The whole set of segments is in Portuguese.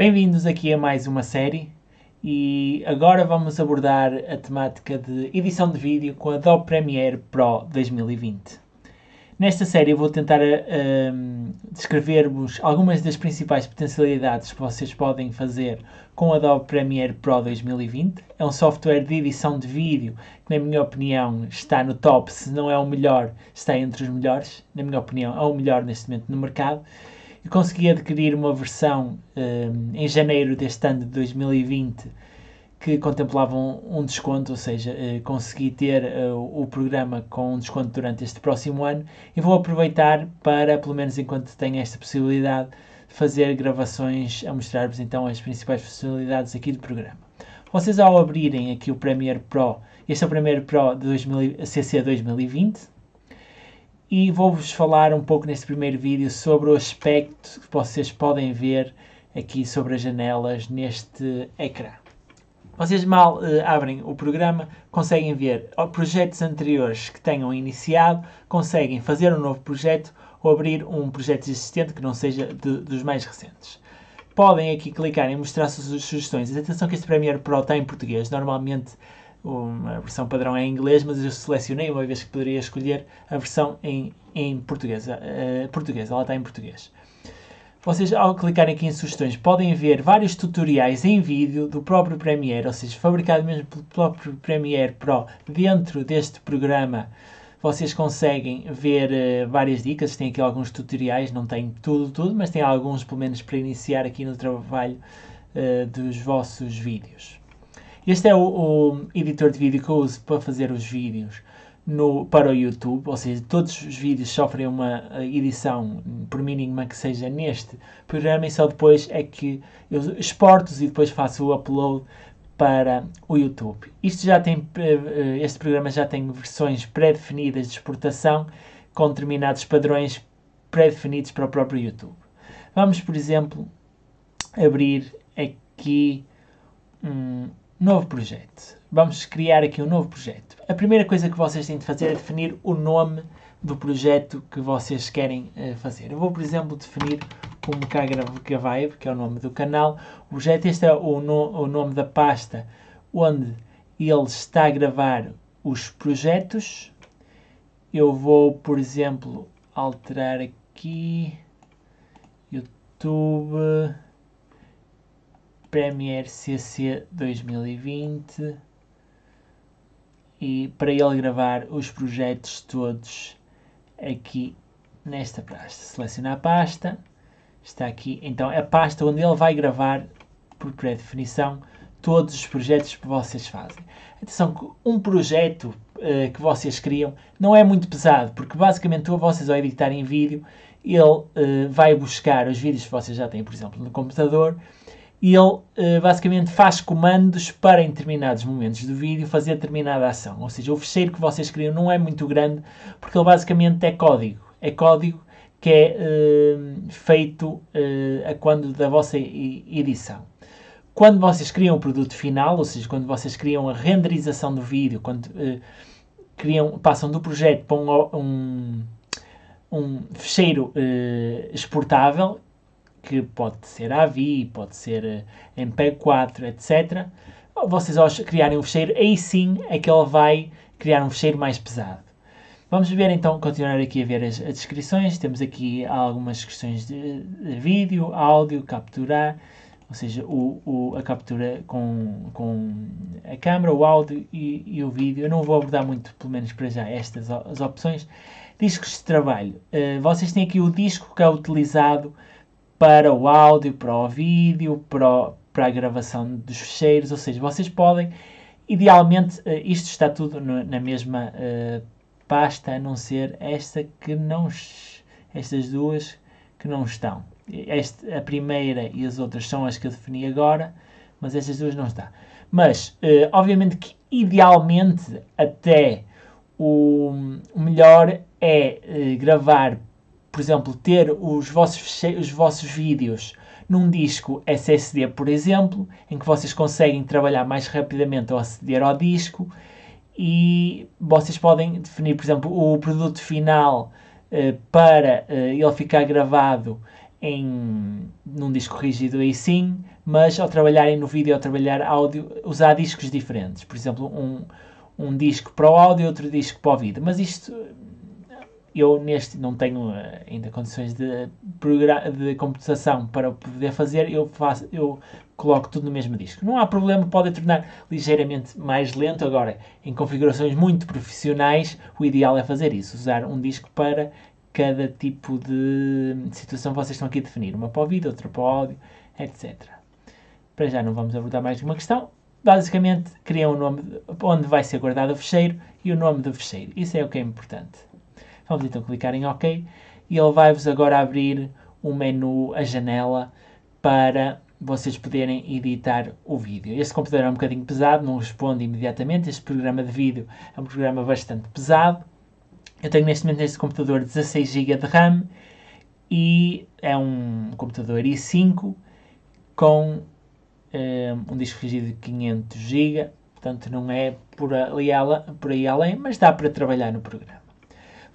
Bem-vindos aqui a mais uma série e agora vamos abordar a temática de edição de vídeo com a Adobe Premiere Pro 2020. Nesta série vou tentar um, ehm, descrever-vos algumas das principais potencialidades que vocês podem fazer com a Adobe Premiere Pro 2020. É um software de edição de vídeo que, na minha opinião, está no top, se não é o melhor, está entre os melhores. Na minha opinião, é o melhor neste momento no mercado e consegui adquirir uma versão um, em janeiro deste ano de 2020 que contemplava um, desconto, ou seja, eh, consegui ter eh, o programa com um desconto durante este próximo ano e vou aproveitar para, pelo menos enquanto tenho esta possibilidade, fazer gravações a mostrar-vos então as principais funcionalidades aqui do programa. Vocês ao abrirem aqui o Premiere Pro, este é o Premiere Pro de 2000, CC 2020, e vou-vos falar um pouco neste primeiro vídeo sobre o aspecto que vocês podem ver aqui sobre as janelas neste ecrã. Vocês mal eh, abrem o programa, conseguem ver projetos anteriores que tenham iniciado, conseguem fazer um novo projeto ou abrir um projeto existente que não seja de, dos mais recentes. Podem aqui clicar em mostrar sugestões. Atenção que este Premiere Pro está em português. Normalmente a versão padrão é em inglês, mas eu selecionei uma vez que poderia escolher a versão em, em portuguesa, uh, portuguesa, ela está em português. Vocês, ao clicarem aqui em sugestões, podem ver vários tutoriais em vídeo do próprio Premiere, ou seja, fabricado mesmo pelo próprio Premiere Pro dentro deste programa. Vocês conseguem ver uh, várias dicas, tem aqui alguns tutoriais, não tem tudo, tudo, mas tem alguns pelo menos para iniciar aqui no trabalho uh, dos vossos vídeos. Este é o, o editor de vídeo que eu uso para fazer os vídeos no, para o YouTube, ou seja, todos os vídeos sofrem uma eh, edição, por mínima que seja, neste programa e só depois é que eu exporto e depois faço o upload para o YouTube. Isto já tem, eh, eh, este programa já tem versões pré-definidas de exportação com determinados padrões pré-definidos para o próprio YouTube. Vamos, por exemplo, abrir aqui hum, Novo projeto. Vamos criar aqui um novo projeto. A primeira coisa que vocês têm de fazer é definir o nome do projeto que vocês querem uh, fazer. Eu vou, por exemplo, definir como Kagravaib, que é o nome do canal. O projeto, este é o, no, o nome da pasta onde ele está a gravar os projetos. Eu vou, por exemplo, alterar aqui YouTube. Premiere CC 2020 e para ele gravar os projetos todos aqui nesta pasta. Seleciona a pasta, está aqui então é a pasta onde ele vai gravar por pré-definição todos os projetos que vocês fazem. Atenção que um projeto uh, que vocês criam não é muito pesado, porque basicamente vocês ao editar em vídeo, ele uh, vai buscar os vídeos que vocês já têm, por exemplo, no computador e ele eh, basicamente faz comandos para em determinados momentos do vídeo fazer determinada ação. Ou seja, o fecheiro que vocês criam não é muito grande porque ele basicamente é código. É código que é uh, feito uh, a quando da vossa edição. Quando vocês criam o produto final, ou seja, quando vocês criam a renderização do vídeo, quando criam, passam do projeto para um, um, um fecheiro exportável, que pode ser AVI, pode ser eh, MP4, etc. Vocês ao criarem um fecheiro, aí sim é que ele vai criar um fecheiro mais pesado. Vamos ver então, continuar aqui a ver as, as descrições. Temos aqui algumas questões de, de vídeo, áudio, capturar, ou seja, o, o, a captura com, com a câmera, o áudio e, e, o vídeo. Eu não vou abordar muito, pelo menos para já, estas as opções. Discos de trabalho. Uh, vocês têm aqui o disco que é utilizado para o áudio, para o vídeo, para, o, para a gravação dos fecheiros, ou seja, vocês podem, idealmente, eh, isto está tudo na mesma uh, pasta, a não ser esta que não, estas duas que não estão. Este, a primeira e as outras são as que eu defini agora, mas estas duas não está. Mas, uh, obviamente que idealmente até o, melhor é uh, gravar por exemplo, ter os vossos, os vossos vídeos num disco SSD, por exemplo, em que vocês conseguem trabalhar mais rapidamente ao aceder ao disco e vocês podem definir, por exemplo, o produto final eh, para eh, ele ficar gravado em num disco rígido aí sim, mas ao trabalharem no vídeo, ao trabalhar áudio, usar discos diferentes. Por exemplo, um, um disco para o áudio e outro disco para o vídeo. Mas isto eu neste não tenho eh, ainda condições de, de computação para poder fazer, eu, faço, eu coloco tudo no mesmo disco. Não há problema, pode tornar ligeiramente mais lento. Agora, em configurações muito profissionais, o ideal é fazer isso, usar um disco para cada tipo de situação que vocês estão aqui a definir. Uma para o vídeo, outra para o áudio, etc. Para já não vamos abordar mais uma questão. Basicamente, criam um o nome onde vai ser guardado o fecheiro e o nome do fecheiro. Isso é o que é importante. Vamos então clicar em OK e ele vai-vos agora abrir o menu, a janela, para vocês poderem editar o vídeo. Este computador é um bocadinho pesado, não responde imediatamente. Este programa de vídeo é um programa bastante pesado. Eu tenho neste momento neste computador 16 GB de RAM e é um computador i5 com um, eh, um disco rígido de 500 GB, portanto não é por, ali, por aí além, mas dá para trabalhar no programa.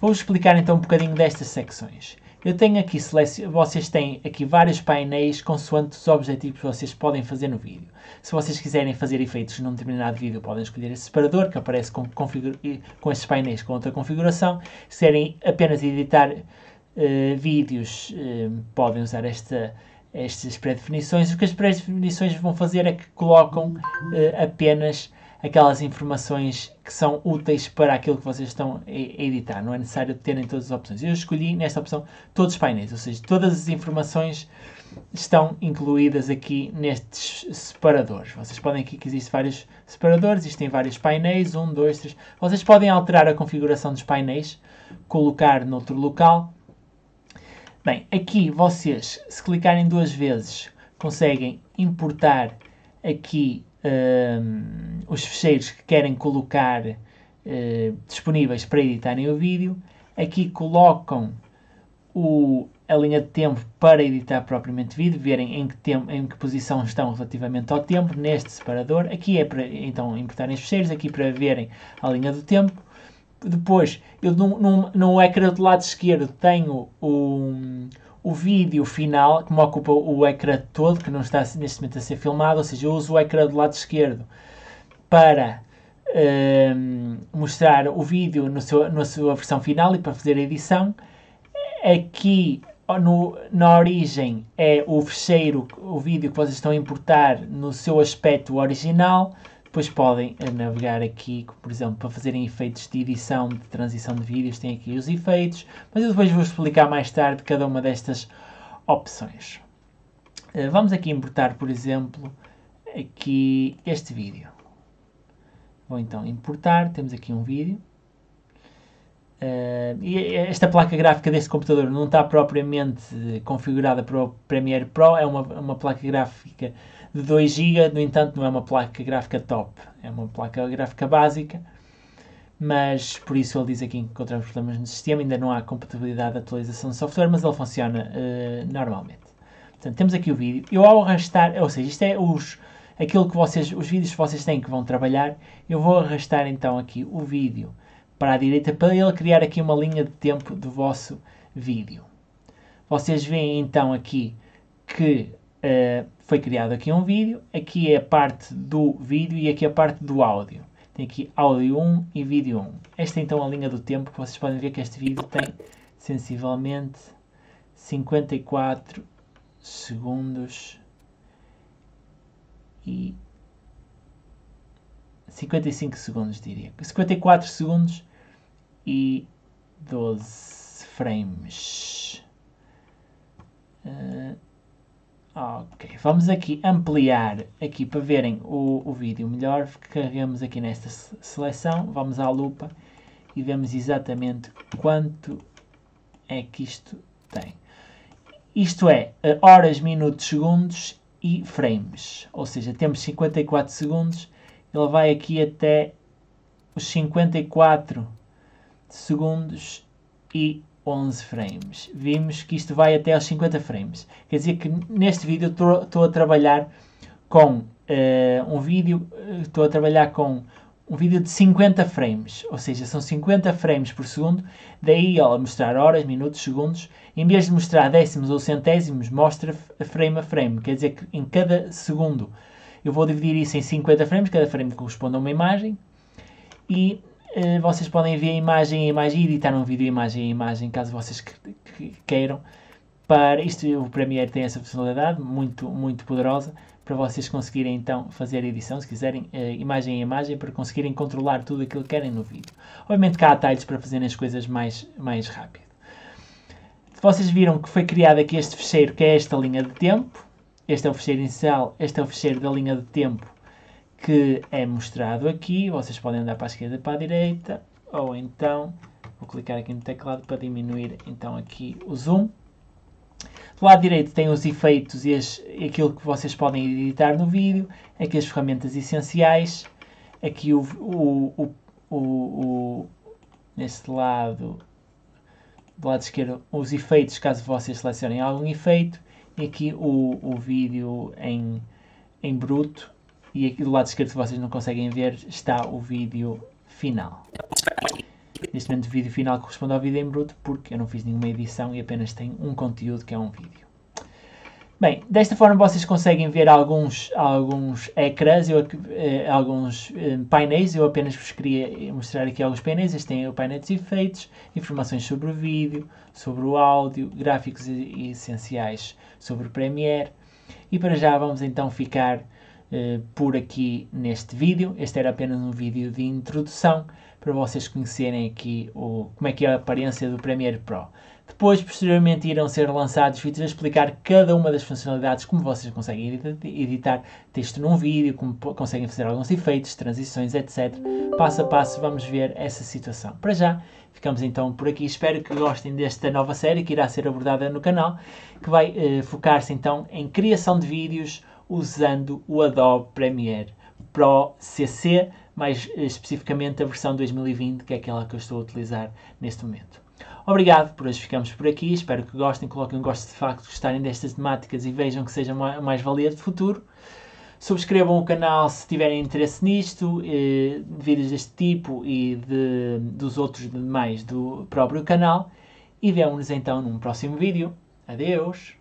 Vou-vos explicar então um bocadinho destas secções. Eu tenho aqui, vocês têm aqui vários painéis consoante os objetivos que vocês podem fazer no vídeo. Se vocês quiserem fazer efeitos num determinado vídeo, podem escolher esse separador que aparece com, com esses painéis com outra configuração. Se querem apenas editar uh, vídeos, uh, podem usar esta, estas pré-definições. O que as pré-definições vão fazer é que colocam uh, apenas aquelas informações que são úteis para aquilo que vocês estão a editar. Não é necessário terem todas as opções. Eu escolhi nesta opção todos os painéis, ou seja, todas as informações estão incluídas aqui nestes separadores. Vocês podem aqui que existem vários separadores, existem vários painéis, um, dois, três. Vocês podem alterar a configuração dos painéis, colocar noutro local. Bem, aqui vocês, se clicarem duas vezes, conseguem importar aqui uh, os fecheiros que querem colocar uh, disponíveis para editarem o vídeo. Aqui colocam o, a linha de tempo para editar propriamente vídeo, verem em que, tempo, em que posição estão relativamente ao tempo, neste separador. Aqui é para então importarem os fecheiros, aqui para verem a linha do tempo. Depois, eu no, no, no ecrã do lado esquerdo tenho o, um, o vídeo final, que me ocupa o ecrã todo, que não está neste momento a ser filmado, ou seja, eu uso o ecrã do lado esquerdo para um, ehm, mostrar o vídeo no seu, na sua versão final e para fazer a edição. Aqui no, na origem é o fecheiro, o vídeo que vocês estão a importar no seu aspecto original. Depois podem eh, navegar aqui, por exemplo, para fazerem efeitos de edição, de transição de vídeos, tem aqui os efeitos, mas eu depois vou explicar mais tarde cada uma destas opções. Eh, vamos aqui importar, por exemplo, aqui este vídeo. Vou então importar, temos aqui um vídeo e esta placa gráfica deste computador não está propriamente configurada para o Premiere Pro, é uma, uma placa gráfica de 2 GB, no entanto, não é uma placa gráfica top, é uma placa gráfica básica. Mas por isso ele diz aqui que encontramos problemas no sistema, ainda não há compatibilidade de atualização de software, mas ele funciona uh, normalmente. Portanto, temos aqui o vídeo. Eu ao arrastar, ou seja, isto é os, aquilo que vocês, os vídeos que vocês têm que vão trabalhar, eu vou arrastar então aqui o vídeo para a direita para ele criar aqui uma linha de tempo do vosso vídeo. Vocês veem então aqui que uh, foi criado aqui um vídeo, aqui é a parte do vídeo e aqui é a parte do áudio. Tem aqui áudio 1 e vídeo 1. Esta é então a linha do tempo que vocês podem ver que este vídeo tem sensivelmente 54 segundos e 55 segundos, diria. 54 segundos e 12 frames. Uh, ok, vamos aqui ampliar aqui para verem o, o vídeo melhor. Carregamos aqui nesta seleção, vamos à lupa e vemos exatamente quanto é que isto tem. Isto é ah, horas, minutos, segundos e frames. Ou seja, temos 54 segundos ele vai aqui até os 54 segundos e 11 frames. Vimos que isto vai até aos 50 frames. Quer dizer que neste vídeo estou a trabalhar com uh, um vídeo, estou eh, a trabalhar com um vídeo de 50 frames, ou seja, são 50 frames por segundo, daí a mostrar horas, minutos, segundos, em vez de mostrar décimos ou centésimos, mostra frame a frame, quer dizer que em cada segundo eu vou dividir isso em 50 frames, cada frame corresponde a uma imagem. E uh, vocês podem ver a imagem em imagem e editar um vídeo imagem em imagem, caso vocês que, que, queiram. Para isto, o Premiere tem essa funcionalidade muito, muito poderosa para vocês conseguirem então fazer a edição, se quiserem, uh, imagem em imagem, para conseguirem controlar tudo aquilo que querem no vídeo. Obviamente cá há atalhos para fazerem as coisas mais, mais rápido. Vocês viram que foi criado aqui este fecheiro, que é esta linha de tempo este é o fecheiro inicial, este é o fecheiro da linha de tempo que é mostrado aqui. Vocês podem andar para a esquerda, para a direita, ou então vou clicar aqui no teclado para diminuir então aqui o zoom. Do lado direito tem os efeitos e as, aquilo que vocês podem editar no vídeo, aqui é as ferramentas essenciais, aqui o, o, o, o neste lado, do lado esquerdo, os efeitos caso vocês selecionem algum efeito e aqui o, o vídeo em, em bruto e aqui do lado esquerdo se vocês não conseguem ver está o vídeo final. Neste momento o vídeo final corresponde ao vídeo em bruto porque eu não fiz nenhuma edição e apenas tem um conteúdo que é um vídeo. Bem, desta forma vocês conseguem ver alguns, alguns ecrãs, eu, eh, alguns eh, painéis. Eu apenas vos queria eh, mostrar aqui alguns painéis. Este tem o painel de efeitos, informações sobre o vídeo, sobre o áudio, gráficos essenciais sobre o Premiere. E para já vamos então ficar eh, por aqui neste vídeo. Este era apenas um vídeo de introdução para vocês conhecerem aqui o, como é que é a aparência do Premiere Pro. Depois, posteriormente, irão ser lançados vídeos a explicar cada uma das funcionalidades, como vocês conseguem editar texto num vídeo, como conseguem fazer alguns efeitos, transições, etc. Passo a passo vamos ver essa situação. Para já, ficamos então por aqui. Espero que gostem desta nova série que irá ser abordada no canal, que vai eh, focar-se então em criação de vídeos usando o Adobe Premiere Pro CC, mais eh, especificamente a versão 2020, que é aquela que eu estou a utilizar neste momento. Obrigado, por hoje ficamos por aqui. Espero que gostem, coloquem um gosto de facto, gostarem destas temáticas e vejam que seja mais, mais valia de futuro. Subscrevam o canal se tiverem interesse nisto, de eh, vídeos deste tipo e de, dos outros demais do próprio canal. E vemo-nos então num próximo vídeo. Adeus!